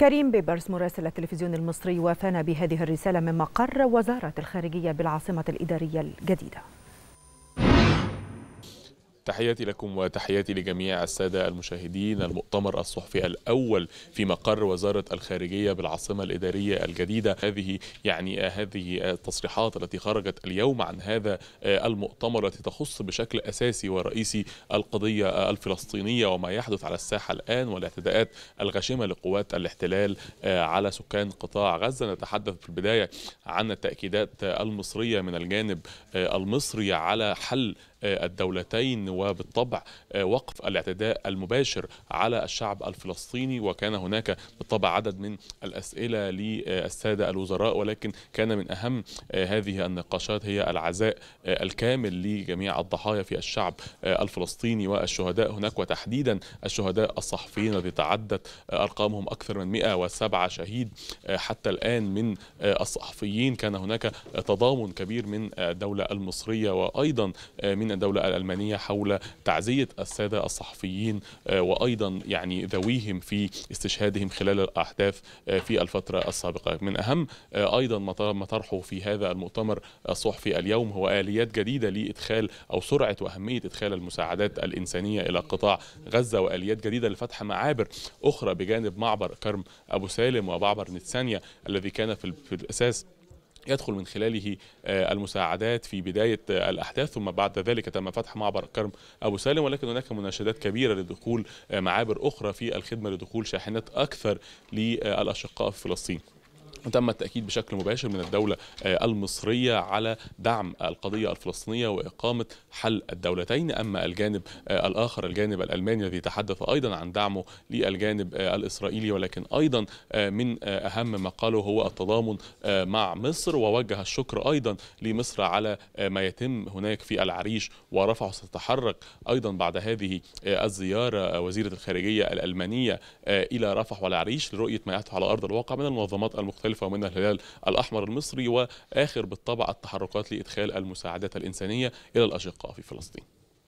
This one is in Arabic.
كريم بيبرس مراسل التلفزيون المصري وافانا بهذه الرسالة من مقر وزارة الخارجية بالعاصمة الإدارية الجديدة تحياتي لكم وتحياتي لجميع السادة المشاهدين المؤتمر الصحفي الأول في مقر وزارة الخارجية بالعاصمة الإدارية الجديدة هذه يعني هذه التصريحات التي خرجت اليوم عن هذا المؤتمر التي تخص بشكل أساسي ورئيسي القضية الفلسطينية وما يحدث على الساحة الآن والاعتداءات الغاشمة لقوات الاحتلال على سكان قطاع غزة نتحدث في البداية عن التأكيدات المصرية من الجانب المصري على حل الدولتين وبالطبع آه، وقف الاعتداء المباشر على الشعب الفلسطيني وكان هناك بالطبع عدد من الأسئلة للسادة الوزراء ولكن كان من أهم آه، هذه النقاشات هي العزاء آه، الكامل لجميع الضحايا في الشعب الفلسطيني والشهداء هناك وتحديدا الشهداء الصحفيين الذي تعدت أرقامهم أكثر من 107 شهيد حتى الآن من الصحفيين كان هناك تضامن كبير من الدولة المصرية وأيضا من الدولة الألمانية حول الدولة تعزية السادة الصحفيين آه، وأيضا يعني ذويهم في استشهادهم خلال الأحداث آه، في الفترة السابقة من أهم آه، أيضا ما طرحه في هذا المؤتمر الصحفي اليوم هو آليات جديدة لإدخال أو سرعة وأهمية إدخال المساعدات الإنسانية إلى قطاع غزة وآليات جديدة لفتح معابر أخرى بجانب معبر كرم أبو سالم ومعبر نتسانيا الذي كان في الأساس يدخل من خلاله آه، المساعدات في بداية آه، الأحداث ثم بعد ذلك تم فتح معبر كرم أبو سالم ولكن هناك مناشدات كبيرة لدخول آه، معابر أخرى في الخدمة لدخول شاحنات أكثر للأشقاء في فلسطين وتم التأكيد بشكل مباشر من الدولة آه، المصرية على دعم القضية الفلسطينية وإقامة حل الدولتين أما الجانب آه، الآخر الجانب الألماني الذي تحدث أيضا عن دعمه للجانب آه، الإسرائيلي ولكن أيضا من أهم ما قاله هو التضامن مع مصر ووجه الشكر أيضا لمصر على ما يتم هناك في العريش ورفع ستتحرك أيضا بعد هذه الزيارة وزيرة الخارجية الألمانية إلى رفح والعريش لرؤية ما يحدث على أرض الواقع من المنظمات المختلفة مختلفه ومنها الهلال الأحمر المصري وآخر بالطبع التحركات لإدخال المساعدات الإنسانية إلى الأشقاء في فلسطين